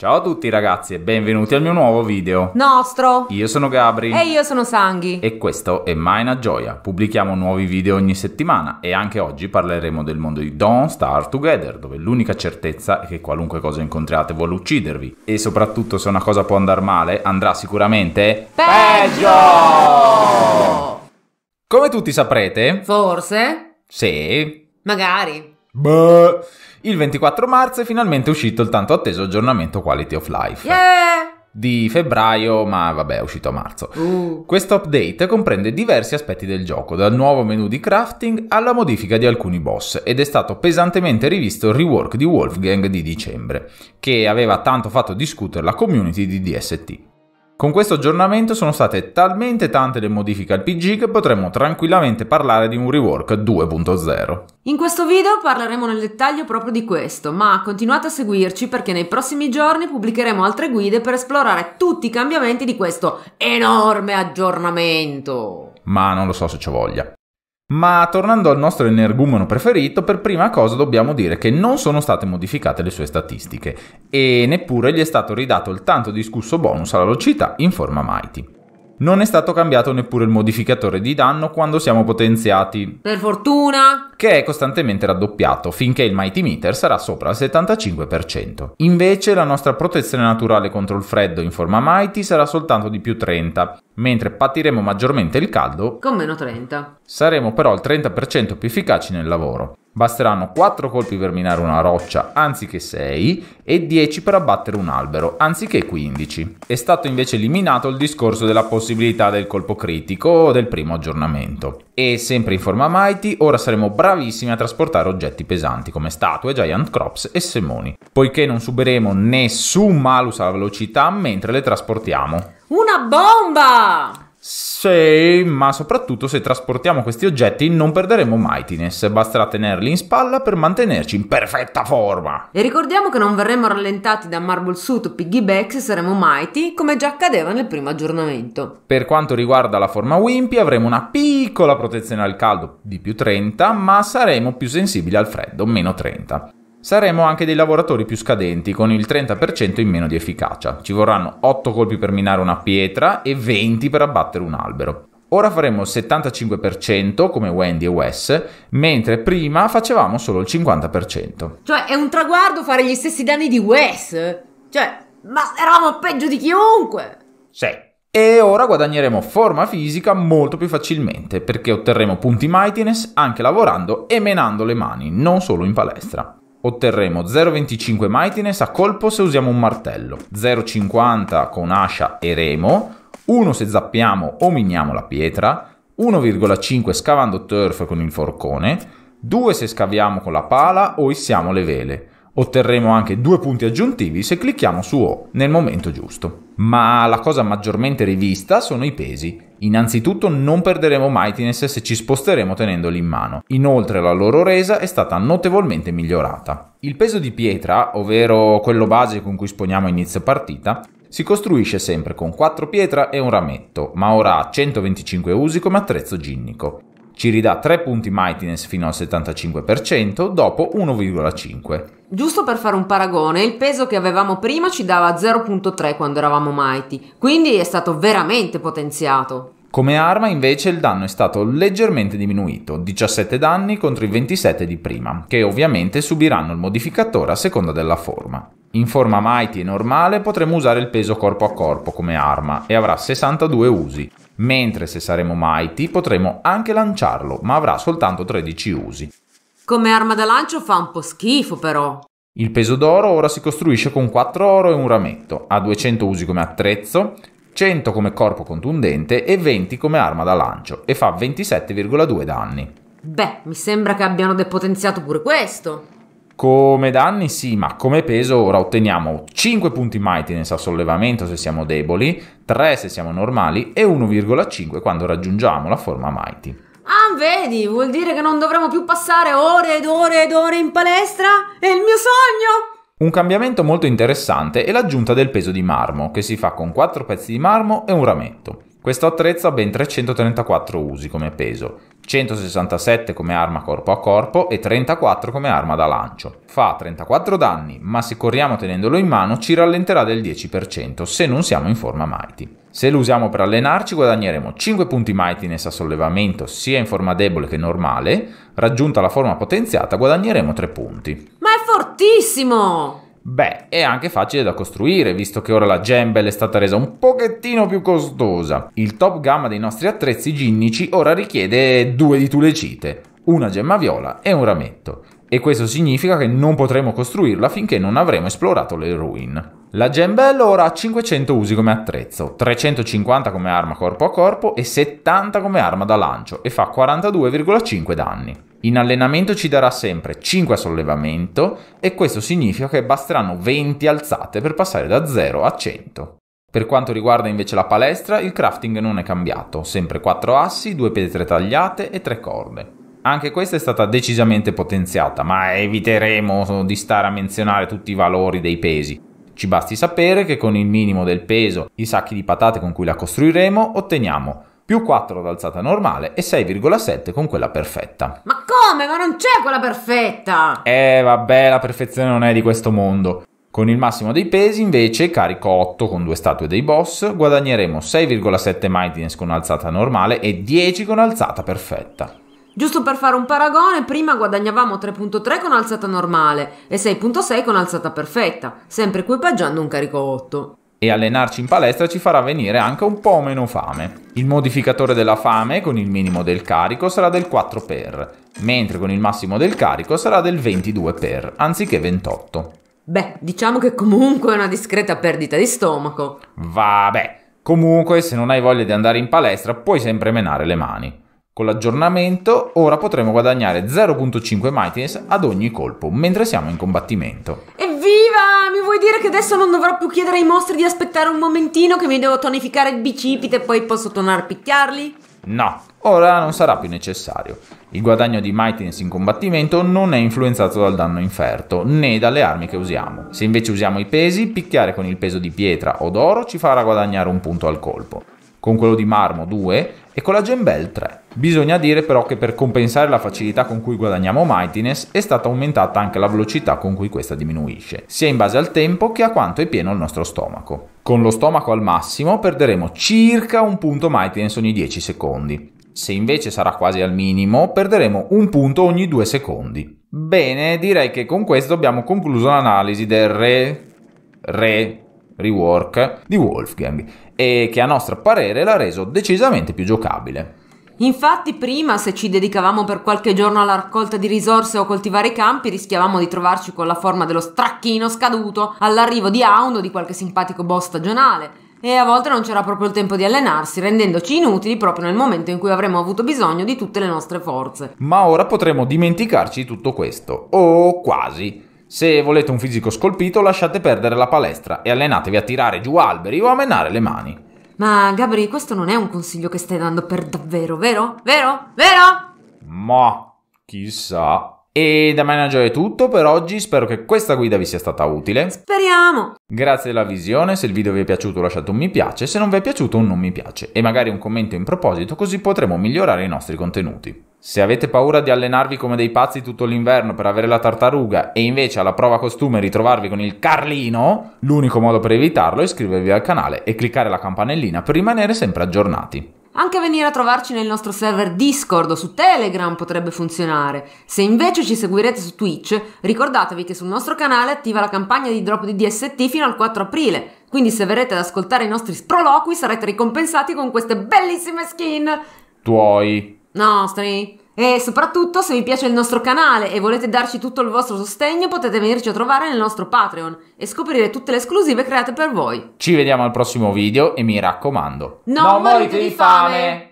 Ciao a tutti ragazzi e benvenuti al mio nuovo video. Nostro! Io sono Gabri. E io sono Sanghi. E questo è Maina Gioia. Pubblichiamo nuovi video ogni settimana e anche oggi parleremo del mondo di Don't Star Together, dove l'unica certezza è che qualunque cosa incontriate vuole uccidervi. E soprattutto se una cosa può andare male, andrà sicuramente peggio! Come tutti saprete... Forse... Sì. Magari. Beh. Il 24 marzo è finalmente uscito il tanto atteso aggiornamento Quality of Life. Yeah! Di febbraio, ma vabbè, è uscito a marzo. Uh. Questo update comprende diversi aspetti del gioco, dal nuovo menu di crafting alla modifica di alcuni boss, ed è stato pesantemente rivisto il rework di Wolfgang di dicembre, che aveva tanto fatto discutere la community di DST. Con questo aggiornamento sono state talmente tante le modifiche al PG che potremmo tranquillamente parlare di un rework 2.0. In questo video parleremo nel dettaglio proprio di questo, ma continuate a seguirci perché nei prossimi giorni pubblicheremo altre guide per esplorare tutti i cambiamenti di questo enorme aggiornamento. Ma non lo so se ci voglia. Ma tornando al nostro energumeno preferito, per prima cosa dobbiamo dire che non sono state modificate le sue statistiche e neppure gli è stato ridato il tanto discusso bonus alla velocità in forma Mighty. Non è stato cambiato neppure il modificatore di danno quando siamo potenziati. Per fortuna! Che è costantemente raddoppiato finché il Mighty Meter sarà sopra il 75%. Invece la nostra protezione naturale contro il freddo in forma Mighty sarà soltanto di più 30, mentre patiremo maggiormente il caldo con meno 30. Saremo però il 30% più efficaci nel lavoro. Basteranno 4 colpi per minare una roccia anziché 6 e 10 per abbattere un albero anziché 15. È stato invece eliminato il discorso della possibilità del colpo critico del primo aggiornamento. E sempre in forma Mighty, ora saremo bravissimi a trasportare oggetti pesanti come statue, giant crops e semoni, poiché non subiremo nessun malus alla velocità mentre le trasportiamo. Una bomba! se, ma soprattutto se trasportiamo questi oggetti non perderemo mightiness, basterà tenerli in spalla per mantenerci in perfetta forma. E ricordiamo che non verremo rallentati da Marble Suit o Piggyback se saremo mighty, come già accadeva nel primo aggiornamento. Per quanto riguarda la forma Wimpy avremo una piccola protezione al caldo di più 30, ma saremo più sensibili al freddo, meno 30. Saremo anche dei lavoratori più scadenti, con il 30% in meno di efficacia. Ci vorranno 8 colpi per minare una pietra e 20 per abbattere un albero. Ora faremo il 75% come Wendy e Wes, mentre prima facevamo solo il 50%. Cioè, è un traguardo fare gli stessi danni di Wes? Cioè, ma eravamo peggio di chiunque! Sì. E ora guadagneremo forma fisica molto più facilmente perché otterremo punti mightiness anche lavorando e menando le mani, non solo in palestra. Otterremo 0,25 Mightiness a colpo se usiamo un martello, 0,50 con ascia e remo, 1 se zappiamo o miniamo la pietra, 1,5 scavando turf con il forcone, 2 se scaviamo con la pala o issiamo le vele. Otterremo anche due punti aggiuntivi se clicchiamo su O nel momento giusto. Ma la cosa maggiormente rivista sono i pesi. Innanzitutto non perderemo Mightiness se ci sposteremo tenendoli in mano. Inoltre la loro resa è stata notevolmente migliorata. Il peso di pietra, ovvero quello base con cui sponiamo inizio partita, si costruisce sempre con 4 pietra e un rametto, ma ora ha 125 usi come attrezzo ginnico ci ridà 3 punti Mightiness fino al 75%, dopo 1,5. Giusto per fare un paragone, il peso che avevamo prima ci dava 0.3 quando eravamo Mighty, quindi è stato veramente potenziato. Come arma invece il danno è stato leggermente diminuito, 17 danni contro i 27 di prima, che ovviamente subiranno il modificatore a seconda della forma. In forma mighty e normale potremo usare il peso corpo a corpo come arma e avrà 62 usi, mentre se saremo mighty potremo anche lanciarlo, ma avrà soltanto 13 usi. Come arma da lancio fa un po' schifo però. Il peso d'oro ora si costruisce con 4 oro e un rametto, ha 200 usi come attrezzo, 100 come corpo contundente e 20 come arma da lancio e fa 27,2 danni. Beh, mi sembra che abbiano depotenziato pure questo. Come danni sì, ma come peso ora otteniamo 5 punti mightiness a sollevamento se siamo deboli, 3 se siamo normali e 1,5 quando raggiungiamo la forma mighty. Ah, vedi, vuol dire che non dovremo più passare ore ed ore ed ore in palestra? È il mio sogno! Un cambiamento molto interessante è l'aggiunta del peso di marmo, che si fa con 4 pezzi di marmo e un rametto. Questo attrezzo ha ben 334 usi come peso, 167 come arma corpo a corpo e 34 come arma da lancio. Fa 34 danni, ma se corriamo tenendolo in mano ci rallenterà del 10% se non siamo in forma Mighty. Se lo usiamo per allenarci guadagneremo 5 punti Mightiness a sollevamento sia in forma debole che normale, raggiunta la forma potenziata guadagneremo 3 punti. Ma è fortissimo! Beh, è anche facile da costruire, visto che ora la Gembel è stata resa un pochettino più costosa. Il top gamma dei nostri attrezzi ginnici ora richiede due di tulecite, una gemma viola e un rametto. E questo significa che non potremo costruirla finché non avremo esplorato le ruin. La Gembello ora ha 500 usi come attrezzo, 350 come arma corpo a corpo e 70 come arma da lancio e fa 42,5 danni. In allenamento ci darà sempre 5 a sollevamento e questo significa che basteranno 20 alzate per passare da 0 a 100. Per quanto riguarda invece la palestra, il crafting non è cambiato, sempre 4 assi, 2 pietre tagliate e 3 corde. Anche questa è stata decisamente potenziata, ma eviteremo di stare a menzionare tutti i valori dei pesi. Ci basti sapere che con il minimo del peso, i sacchi di patate con cui la costruiremo, otteniamo più 4 ad alzata normale e 6,7 con quella perfetta. Ma come? Ma non c'è quella perfetta! Eh vabbè, la perfezione non è di questo mondo. Con il massimo dei pesi invece, carico 8 con due statue dei boss, guadagneremo 6,7 mightiness con alzata normale e 10 con alzata perfetta. Giusto per fare un paragone, prima guadagnavamo 3.3 con alzata normale e 6.6 con alzata perfetta, sempre equipaggiando un carico 8 e allenarci in palestra ci farà venire anche un po' meno fame. Il modificatore della fame con il minimo del carico sarà del 4 x mentre con il massimo del carico sarà del 22 x anziché 28. Beh, diciamo che comunque è una discreta perdita di stomaco. Vabbè, comunque se non hai voglia di andare in palestra puoi sempre menare le mani. Con l'aggiornamento ora potremo guadagnare 0.5 mightiness ad ogni colpo mentre siamo in combattimento. Evviva! Mi vuoi dire che adesso non dovrò più chiedere ai mostri di aspettare un momentino che mi devo tonificare il bicipite e poi posso tornare a picchiarli? No, ora non sarà più necessario. Il guadagno di mightiness in combattimento non è influenzato dal danno inferto né dalle armi che usiamo. Se invece usiamo i pesi, picchiare con il peso di pietra o d'oro ci farà guadagnare un punto al colpo con quello di marmo 2 e con la Gembel 3. Bisogna dire però che per compensare la facilità con cui guadagniamo Mightiness è stata aumentata anche la velocità con cui questa diminuisce, sia in base al tempo che a quanto è pieno il nostro stomaco. Con lo stomaco al massimo perderemo circa un punto Mightiness ogni 10 secondi. Se invece sarà quasi al minimo, perderemo un punto ogni 2 secondi. Bene, direi che con questo abbiamo concluso l'analisi del re... re rework di Wolfgang e che a nostro parere l'ha reso decisamente più giocabile. Infatti prima se ci dedicavamo per qualche giorno alla raccolta di risorse o coltivare i campi rischiavamo di trovarci con la forma dello stracchino scaduto all'arrivo di Auno o di qualche simpatico boss stagionale e a volte non c'era proprio il tempo di allenarsi, rendendoci inutili proprio nel momento in cui avremmo avuto bisogno di tutte le nostre forze. Ma ora potremo dimenticarci di tutto questo, o quasi. Se volete un fisico scolpito lasciate perdere la palestra e allenatevi a tirare giù alberi o a menare le mani. Ma Gabri, questo non è un consiglio che stai dando per davvero, vero? Vero? Vero? Ma chissà. E da manager è tutto per oggi, spero che questa guida vi sia stata utile. Speriamo! Grazie della visione, se il video vi è piaciuto lasciate un mi piace, se non vi è piaciuto un non mi piace e magari un commento in proposito così potremo migliorare i nostri contenuti. Se avete paura di allenarvi come dei pazzi tutto l'inverno per avere la tartaruga e invece alla prova costume ritrovarvi con il Carlino, l'unico modo per evitarlo è iscrivervi al canale e cliccare la campanellina per rimanere sempre aggiornati. Anche venire a trovarci nel nostro server Discord o su Telegram potrebbe funzionare. Se invece ci seguirete su Twitch, ricordatevi che sul nostro canale attiva la campagna di drop di DST fino al 4 aprile. Quindi se verrete ad ascoltare i nostri sproloqui sarete ricompensati con queste bellissime skin. Tuoi nostri. E soprattutto se vi piace il nostro canale e volete darci tutto il vostro sostegno potete venirci a trovare nel nostro Patreon e scoprire tutte le esclusive create per voi. Ci vediamo al prossimo video e mi raccomando. Non, non morite di fame. fame.